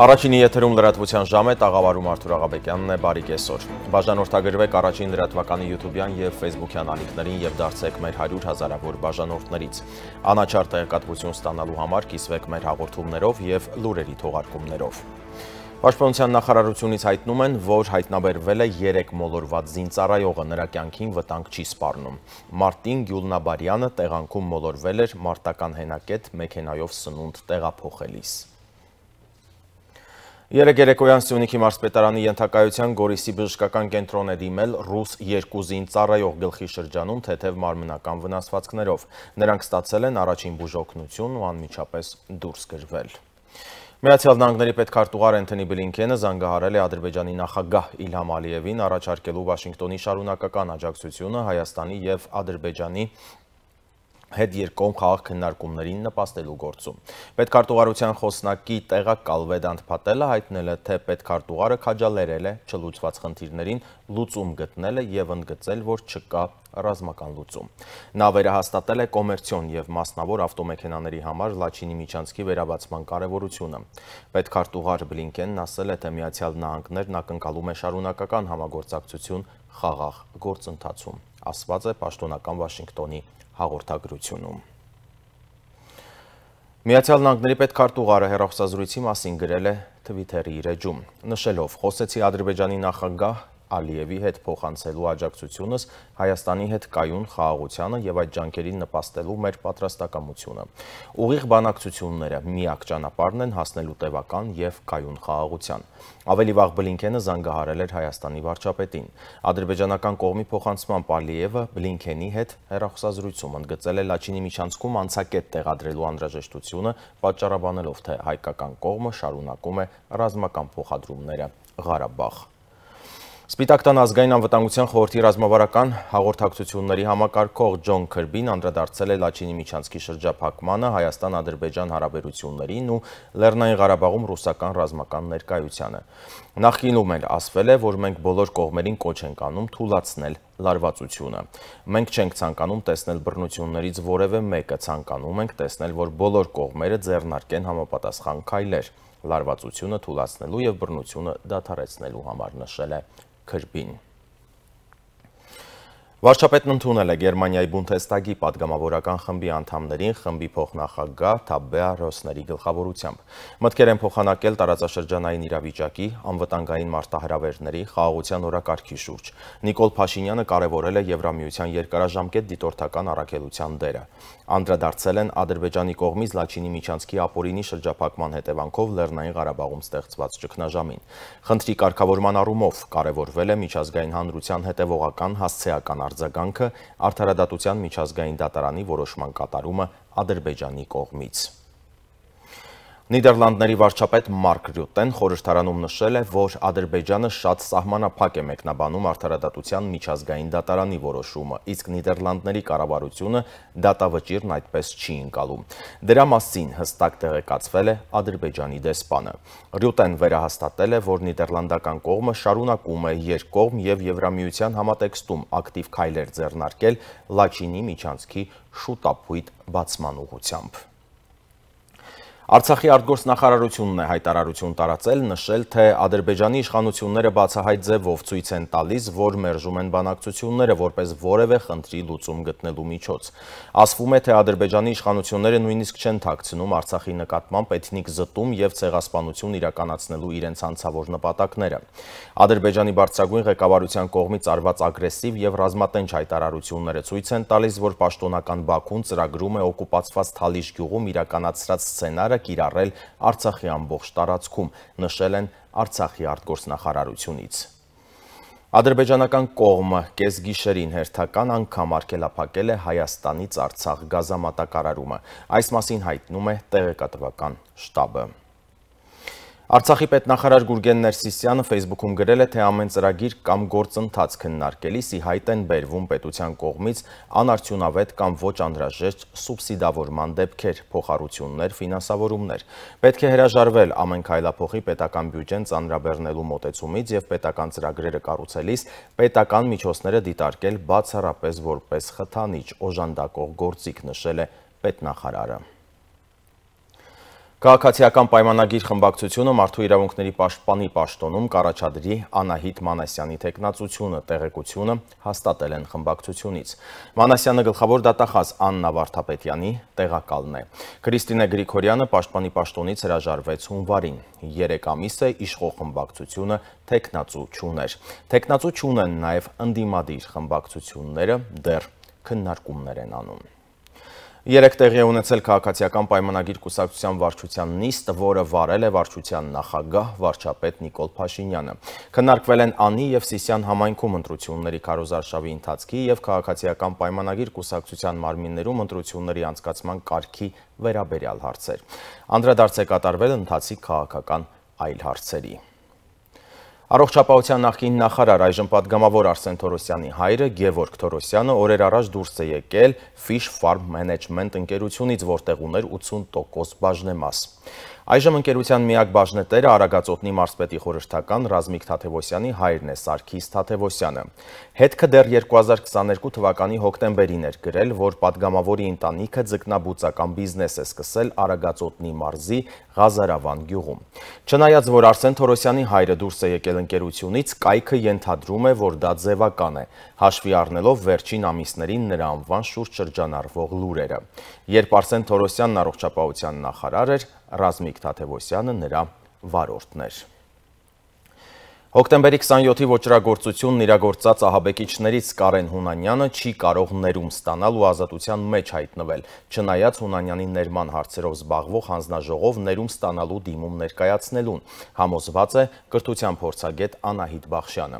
Առաջինի եթերում լրատվության ժամ է տաղավարում Արդուր Աղաբեկյանն է բարի կեսօր։ Բաժանորդագրվեք առաջին լրատվականի YouTube-յան եւ Facebook-յան ալիքներին եւ դարձեք մեր 100 հազարավոր բաժանորդներից։ Անաչար տեղեկատվություն ստանալու համար կիսվեք մեր հաղորդումներով եւ լուրերի թողարկումներով։ Պաշտպանության նախարարությունից հայտնում են, որ հայտնաբերվել է 3 մոլորված զինծառայողը նրա կյանքին վտանգ չի սպառնում։ Մարտին Գյուլնաբարյանը տեղանքում մոլորվել էր մարտական հենակետ մեքենայով սնունդ տեղափոխելիս։ Երեկ երեկոյան Սյունիքի մարսպետարանի ենթակայության գորիսի բժշկական կենտրոն է դիմել ռուս երկուզին ծառայող գլխի շրջանում թեթև մարմնական վնասվածքներով։ Նրանք ստացել են առաջին բուժօգնություն ու անմիջապես դուրս գրվել։ Միացյալ Նահանգների պետքարտուղար Էնթոնի Բլինքենը զանգահարել է Ադրբեջանի նախագահ Իլհամ Ալիևին առաջարկելու Վաշինգտոնի շարունակական աջակցությունը Հայաստանի եւ Ադրբեջանի հետ երկողմ խաղաղ քննարկումներին նպաստելու գործում։ Պետքարտուղարության խոսնակի տեղակ Կալվեդանտ Փատելը հայտնել է, թե պետքարտուղարը քաջալերել է չլուծված խնդիրներին, լուծում գտնել է եւ ընդգծել, որ չկա ռազմական լուծում։ Նա վերահաստատել է կոմերցիոն եւ մասնավոր ավտոմեքենաների համար Լաչինի միջանցքի վերաբացման կարեւորությունը։ Պետքարտուղար Բլինկենն ասել է, թե Միացյալ Նահանգներն ակնկալում է շարունակական համագործակցություն խաղաղ գործընթացում։ Ասված է պաշտոնական Վաշինգտոնի հաղորդագրությունում։ Միացյալ Նահանգների պետքարտուղարը հերոսազրույցի մասին գրել է Twitter-ի իր էջում, նշելով՝ խոսեցի Ադրբեջանի նախագահ Ալիևի հետ փոխանցելու աջակցությունս Հայաստանի հետ կայուն խաղաղությանը եւ այդ ջանքերին նպաստելու մեր պատրաստակամությունը։ Ուղիղ բանակցությունները միակ ճանապարհն են հասնելու տևական եւ կայուն խաղաղության։ Ավելի վաղ Բլինքենը զանգահարել էր Հայաստանի վարչապետին։ Ադրբեջանական կողմի փոխանցմամբ Ալիևը Բլինքենի հետ հեռախոսազրույցում ընդգծել է Լաչինի միջանցքում անցակետ տեղադրելու անհրաժեշտությունը, պատճառաբանելով թե հայկական կողմը շարունակում է ռազմական փոխադրումները Ղարաբաղ Սպիտակտան ազգային անվտանգության խորհրդի ռազմավարական հաղորդակցությունների համակարգող Ջոն Քրբին անդրադարձել է Լաչինի միջանցքի շրջափակմանը, Հայաստան-Ադրբեջան հարաբերություններին ու Լեռնային Ղարաբաղում ռուսական ռազմական ներկայությանը։ Նախկինում էլ ասվել է, որ մենք բոլոր կողմերին կոչ ենք անում թուլացնել լարվածությունը։ Մենք չենք ցանկանում տեսնել բռնություններից որևէ մեկը, ցանկանում ենք տեսնել, որ բոլոր կողմերը ձեռնարկեն համապատասխան քայլեր լարվածությունը թուլացնելու եւ բռնությունը դադարեցնելու համար նշել է been. Վարչապետն ընդունել է Գերմանիայի Բունթեստագի падգամավորական խմբի անդամներին խմբի փոխնախագահ Թաբեա Ռոսների գլխավորությամբ։ Մտքեր են փոխանակել տարածաշրջանային իրավիճակի, անվտանգային մարտահրավերների, խաղաղության օրակարգի շուրջ։ Նիկոլ Փաշինյանը կարևորել է Եվրամիության երկարաժամկետ դիտորդական առաքելության դերը։ Անդրադարձել են Ադրբեջանի կողմից Լաչինի միջանցքի ապօրինի շրջափակման հետևանքով Լեռնային Ղարաբաղում ստեղծված ճգնաժամին։ Խնդրի կարգավորման առումով կարևորվել է միջազգային հանրության հետևողական հասցեական արձագանքը արդարադատության միջազգային դատարանի որոշման կատարումը Ադրբեջանի կողմից։ Նիդերլանդների վարչապետ Մարկ Ռյուտեն խորհրդարանում նշել է, որ Ադրբեջանը շատ սահմանափակ է մեկնաբանում արդարադատության միջազգային դատարանի որոշումը, իսկ Նիդերլանդների կառավարությունը դատավճիրն այդպես չի ընկալում։ Դրա մասին հստակ տեղեկացվել է Ադրբեջանի դեսպանը։ Ռյուտեն վերահաստատել է, որ Նիդերլանդական կողմը շարունակում է երկկողմ եւ Եվրամիության համատեքստում ակտիվ քայլեր ձեռնարկել Լաչինի միջանցքի շուտապույտ բացման ուղղությամբ։ Արցախի արտգործնախարարությունն է հայտարարություն տարածել, նշել, թե Ադրբեջանի իշխանությունները բացահայտ ձևով ցույց են տալիս, որ մերժում են բանակցությունները որպես որևէ խնդրի լուծում գտնելու միջոց։ Ասվում է, թե Ադրբեջանի իշխանությունները նույնիսկ չեն ཐակցնում Արցախի նկատմամբ էթնիկ զտում եւ ցեղասպանություն իրականացնելու իրենց անցավոր նպատակները։ Ադրբեջանի բարձրագույն ղեկավարության կողմից արված ագրեսիվ եւ ռազմատենչ հայտարարությունները ցույց են տալիս, որ պաշտոնական Բաքուն ծրագրում է օկուպացված Թալիշ գյուղում իրականացրած սցենարը կիրառել Արցախի ամբողջ տարածքում, նշել են Արցախի արտգործնախարարությունից։ Ադրբեջանական կողմը կես գիշերին հերթական անգամ արգելափակել է Հայաստանից Արցախ գազամատակարարումը։ Այս մասին հայտնում է տեղեկատվական շտաբը։ Արցախի պետնախարար Գուրգեն Ներսիսյանը Facebook-ում գրել է, թե ամեն ծրագիր կամ գործընթաց քննարկելիս ի հայտ են բերվում պետության կողմից անարդյունավետ կամ ոչ անհրաժեշտ սուբսիդավորման դեպքեր, փոխառություններ, ֆինանսավորումներ։ Պետք է հրաժարվել ամեն քայլափոխի պետական բյուջեն ծանրաբեռնելու մոտեցումից եւ պետական ծրագրերը կառուցելիս պետական միջոցները դիտարկել բացառապես որպես խթանիչ օժանդակող գործիք նշել է պետնախարարը։ Կաղաքացիական պայմանագիր խմբակցությունը մարդու իրավունքների պաշտպանի պաշտոնում կարաչադրի անահիտ Մանասյանի թեկնածությունը, տեղեկությունը հաստատել են խմբակցությունից։ Մանասյանը գլխավոր դատախազ աննա Վարդապետյանի տեղակալն է։ Քրիստինե գրիքորյանը պաշտպանի պաշտոնից հրաժարվեց հունվարին։ Երեք ամիս է իշխող խմբակցությունը թեկնածու չուներ։ Թեկնածու չունեն նաև ընդիմադիր խմբակցությունները դեռ քննարկումներ են անում։ Երեք տեղի է ունեցել քաղաքացիական պայմանագիր կուսակցության վարչության նիստը, որը վարել է վարչության նախագահ վարչապետ Նիկոլ Փաշինյանը։ Քննարկվել են Անի եւ Սիսյան համայնքում ընտրությունների քարոզարշավի ընթացքի եւ քաղաքացիական պայմանագիր կուսակցության մարմիններում ընտրությունների անցկացման կարգի վերաբերյալ հարցեր։ Անդրադարձ է կատարվել ընթացիկ քաղաքական այլ հարցերի։ Առողջապահության նախին նախարար այժմ падգամավոր Արսեն Թորոսյանի հայրը Գևորգ Թորոսյանը օրեր առաջ դուրս է եկել Fish Farm Management ընկերությունից, որտեղ ուներ 80% բաժնեմաս։ Այժմ ընկերության միակ բաժնետերը Արագածոտնի մարսպետի խորհրդական Ռազմիկ Թաթևոսյանի հայրն է Սարգիս Թաթևոսյանը։ Հետքը դեռ 2022 թվականի հոկտեմբերին էր գրել, որ падգամավորի ընտանիքը ձկնաբուծական բիզնես է սկսել Արագածոտնի մարզի Ղազարավան գյուղում։ Չնայած որ Արսեն Թորոսյանի հայրը դուրս է եկել ընկերությունից, կայքը ենթադրում է, որ դա ձևական է, հաշվի առնելով վերջին ամիսներին նրա անվան շուրջ շրջանառվող լուրերը։ Երբ Արսեն Թորոսյանն առողջապահության նախարար էր, Ռազմիկ Թաթևոսյանը նրա վարորդն էր։ Հոկտեմբերի 27-ի ոչրագործությունն իրագործած ահաբեկիչներից Կարեն Հունանյանը չի կարող ներում ստանալ ու ազատության մեջ հայտնվել, չնայած Հունանյանի ներման հարցերով զբաղվող հանձնաժողով ներում ստանալու դիմում ներկայացնելուն, համոզված է կրթության փորձագետ Անահիտ Բախշյանը։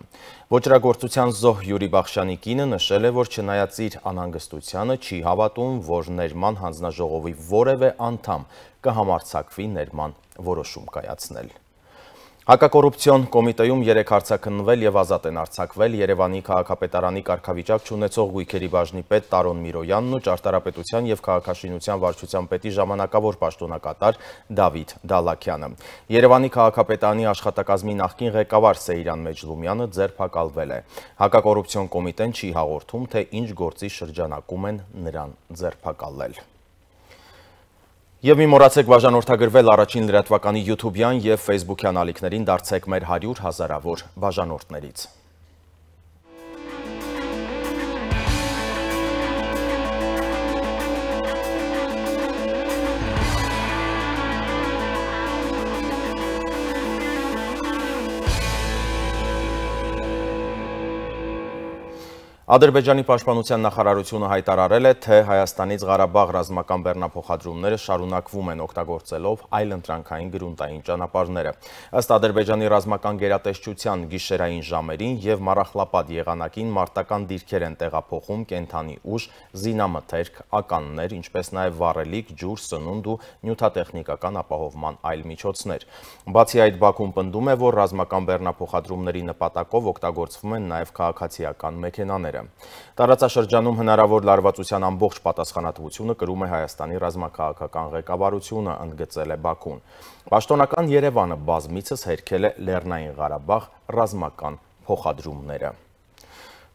Ոչրագործության զոհ Յուրի Բախշյանի կինը նշել է, որ չնայած իր անհանգստությանը չի հավատում, որ ներման հանձնաժողովի որևէ անդամ կհամարցակվի ներման որոշում կայացնել։ Հակակորուպցիոն կոմիտեյում երեկ հարցակնվել և ազատ են արցակվել երևանի կաղաքապետարանի կարգավիճակ չունեցող գույքերի բաժնի պետ տարոն Միրոյանն ու ճարտարապետության և կաղաքաշինության վարջության պետի ժամանակավոր պաշտոնակատար դավիտ դալակյանը։ Երևանի կաղաքապետանի աշխատակազմի նախկին ղեկավար Սեիրան Մեջլումյանը ձերպակալվել է։ Հակակորուպցիոն կոմիտեն չի հաղորդում, թե ինչ գործի շրջանակում են նրան ձերպակալել։ Եվ մի մորացեք բաժանորդագրվել առաջին լրատվականի յութուբյան և վեսբուկյան ալիքներին դարձեք մեր հարյուր հազարավոր բաժանորդներից։ Ադրբեջանի պաշտպանության նախարարությունը հայտարարել է, թե Հայաստանից Ղարաբաղ ռազմական բեռնափոխադրումները շարունակվում են օգտագործելով այլ ընտրանքային գրունտային ճանապարհները։ Ըստ Ադրբեջանի ռազմական գերատեսչության գիշերային ժամերին եւ Մարախլապադ եղանակին մարտական դիրքեր են տեղափոխում կենթանի ուժ, զինամթերք, ականներ, ինչպես նաեւ վառելիք, ջուր, սնունդ ու նյութատեխնիկական ապահովման այլ միջոցներ։ Բացի այդ Բաքուն պնդում է, որ ռազմական բեռնափոխադրումների նպատակով օգտագործվում են նաեւ քաղաքացիական մեքենաները կողմերը։ Տարածաշրջանում հնարավոր լարվածության ամբողջ պատասխանատվությունը կրում է Հայաստանի ռազմաքաղաքական ղեկավարությունը, ընդգծել է Բաքուն։ Պաշտոնական Երևանը բազմիցս հերքել է Լեռնային Ղարաբաղ ռազմական փոխադրումները։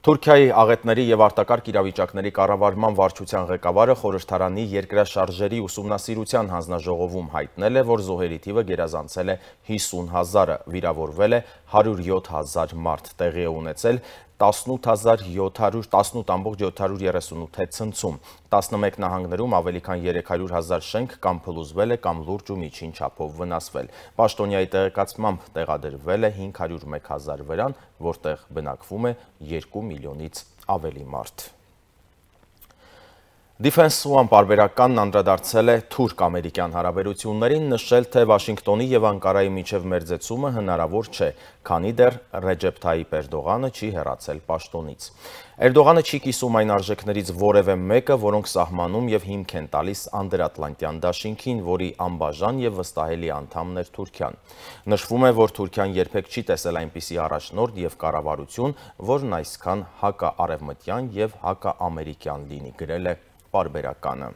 Թուրքիայի աղետների եւ արտակարգ իրավիճակների կառավարման վարչության ղեկավարը խորհրդարանի երկրաշարժերի ուսումնասիրության հանձնաժողովում հայտնել է, որ զոհերի թիվը գերազանցել է 50 000-ը, վիրավորվել է 107 000 մարդ, տեղի է ունեցել 18738 է ցնցում։ 11 նահանգներում ավելի քան 300.000 շենք կամ փլուզվել է կամ լուրջ ու միջին չափով վնասվել։ Պաշտոնյայի տեղեկացմամբ տեղադրվել է 501.000 վերան, որտեղ բնակվում է 2 միլիոնից ավելի մարդ։ Defense One պարբերականն անդրադարձել է թուրք-ամերիկյան հարաբերություններին, նշել, թե Վաշինգտոնի և անկարայի միջև մերձեցումը հնարավոր չէ, քանի դեր Ռեջեպ Թայիպ Էրդողանը չի հեռացել պաշտոնից։ Էրդողանը չի կիսում այն արժեքներից որևէ մեկը, որոնք սահմանում եւ հիմք են տալիս անդերատլանտյան դաշինքին, որի անբաժան եւ վստահելի անդամն էր Թուրքիան։ Նշվում է, որ Թուրքիան երբեք չի տեսել այնպիսի առաջնորդ եւ կառավարություն, որն այսքան հակաարևմտյան եւ հակաամերիկյան լինի, գրել է պարբերականը։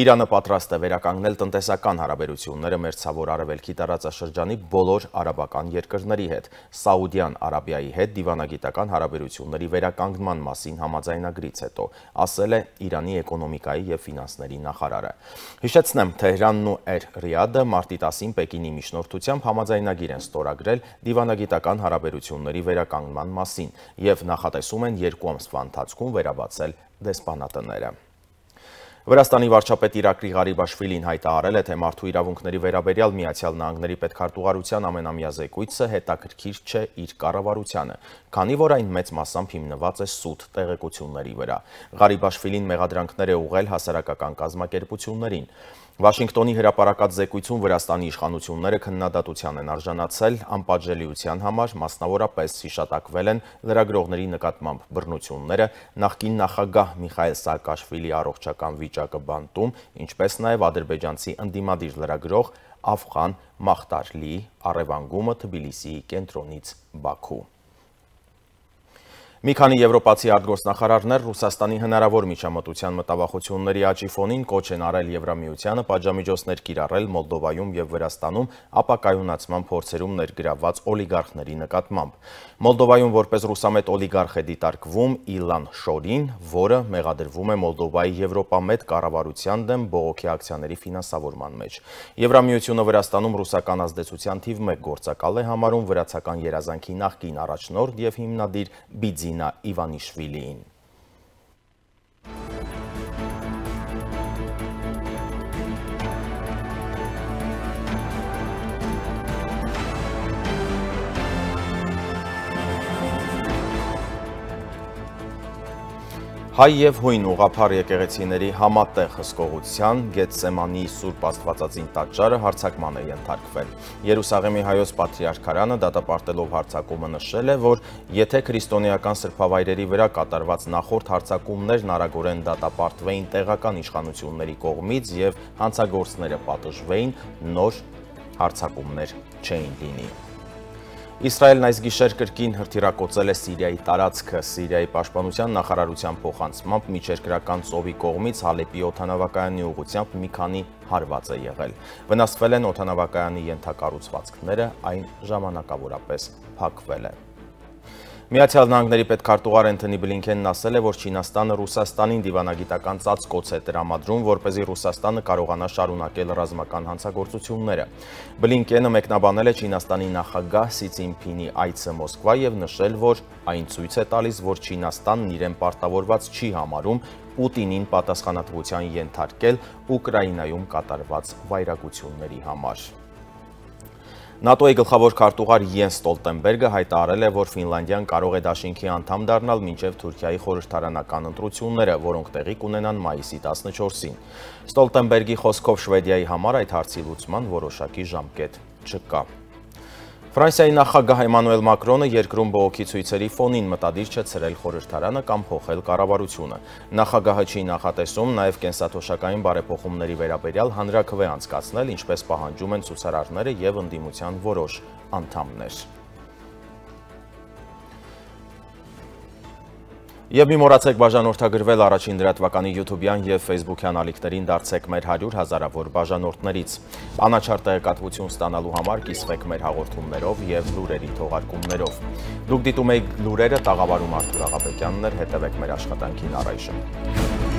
Իրանը պատրաստ է վերականգնել տնտեսական հարաբերությունները մեր ցավոր արևելքի տարածաշրջանի բոլոր արաբական երկրների հետ։ Սաուդյան Արաբիայի հետ դիվանագիտական հարաբերությունների վերականգնման մասին համաձայնագրից հետո, ասել է Իրանի էկոնոմիկայի եւ ֆինանսների նախարարը։ Հիշեցնեմ, Թեհրանն ու Էր Ռիադը մարտի 10-ին Պեկինի միջնորդությամբ համաձայնագիր են ստորագրել դիվանագիտական հարաբերությունների վերականգնման մասին եւ նախատեսում են երկու ամսվա ընթացքում վերաբացել դեսպանատները։ Վրաստանի վարչապետ Իրակ Ռիղարիբաշվիլին հայտարարել է, թե մարդու իրավունքների վերաբերյալ Միացյալ Նահանգների պետքարտուղարության ամենամյա զեկույցը հետաքրքիր չէ իր կառավարությանը, քանի որ այն մեծ մասամբ հիմնված է սուտ տեղեկությունների վրա։ Ղարիբաշվիլին մեղադրանքներ է ուղղել հասարակական կազմակերպություններին։ Վաշինգտոնի հրապարակած զեկույցում Վրաստանի իշխանությունները քննադատության են արժանացել անպատժելիության համար, մասնավորապես հիշատակվել են լրագրողների նկատմամբ բռնությունները, նախկին նախագահ Միխայել Սակաշվիլի առողջական վիճակը բանտում, ինչպես նաև ադրբեջանցի ընդդիմադիր լրագրող Աֆղան Մախտարլի առևանգումը Թբիլիսիի կենտրոնից Բաքու։ Մի քանի եվրոպացի արտգործնախարարներ Ռուսաստանի հնարավոր միջամտության մտավախությունների աճի ֆոնին կոչ են արել Եվրամիությանը պատժամիջոցներ կիրառել Մոլդովայում եւ Վրաստանում ապակայունացման փորձերում ներգրավված օլիգարխների նկատմամբ։ Մոլդովայում որպես ռուսամետ օլիգարխ է դիտարկվում Իլան Շորին, որը մեղադրվում է Մոլդովայի Եվրոպամետ կառավարության դեմ բողոքի ակցիաների ֆինանսավորման մեջ։ Եվրամիությունը Վրաստանում ռուսական ազդեցության թիվ 1 գործակալ է համարում վրացական երազանքի նախկին առաջնորդ եւ հիմնադիր Բիձի Medina Ivanishvili Հայ եւ հույն ուղափար եկեղեցիների համատեղ հսկողության Գեցսեմանի Սուրբ Աստվածածին տաճարը հարցակման է ենթարկվել։ Երուսաղեմի հայոց patriarchարանը դատապարտելով հարցակումը նշել է, որ եթե քրիստոնեական սրբավայրերի վրա կատարված նախորդ հարցակումներն արագորեն դատապարտվեին տեղական իշխանությունների կողմից եւ հանցագործները պատժվեին, նոր հարցակումներ չէին լինի։ Իսրայելն այս գիշեր կրկին հրթիրակոծել է Սիրիայի տարածքը։ Սիրիայի պաշտպանության նախարարության փոխանցմամբ միջերկրական ծովի կողմից Հալեպի օթանավակայանի ուղությամբ մի քանի հարված է եղել։ Վնասվել են օթանավակայանի ենթակառուցվածքները, այն ժամանակավորապես փակվել է։ Միացյալ Նահանգների պետքարտուղար Էնթոնի Բլինքենն ասել է, որ Չինաստանը Ռուսաստանին դիվանագիտական ծածկոց է տրամադրում, որպեսզի Ռուսաստանը կարողանա շարունակել ռազմական հանցագործությունները։ Բլինքենը մեկնաբանել է Չինաստանի նախագահ Սի Ցինփինի այցը Մոսկվա եւ նշել, որ այն ցույց է տալիս, որ Չինաստանն իրեն պարտավորված չի համարում Պուտինին պատասխանատվության ենթարկել Ուկրաինայում կատարված վայրագությունների համար։ ՆԱՏՕ-ի գլխավոր քարտուղար Յենս Ստոլտենբերգը հայտարարել է, որ Ֆինլանդիան կարող է դաշինքի անդամ դառնալ մինչև Թուրքիայի խորհրդարանական ընտրությունները, որոնք տեղի կունենան մայիսի 14-ին։ Ստոլտենբերգի խոսքով Շվեդիայի համար այդ հարցի լուծման որոշակի ժամկետ չկա։ Ֆրանսիայի նախագահ Էմանուել Մակրոնը երկրում բողոքի ցույցերի ֆոնին մտադիր չէ ցրել խորհրդարանը կամ փոխել կառավարությունը։ Նախագահը չի նախատեսում նաև կենսաթոշակային բարեփոխումների վերաբերյալ հանրակրվե անցկացնել, ինչպես պահանջում են ցուցարարները եւ ընդդիմության որոշ անդամներ։ Եվ մի մորացեք բաժանորդագրվել առաջին դրատվականի յութուբյան և վեսբուկյան ալիքներին դարձեք մեր հարյուր հազարավոր բաժանորդներից։ Անաչար տեղեկատվություն ստանալու համար կիսվեք մեր հաղորդումներով և լուրերի թողարկումներով։ Դուք դիտում եք լուրերը տաղավարում արդուրաղապեկյաններ հետևեք մեր աշխատանքին առայշը։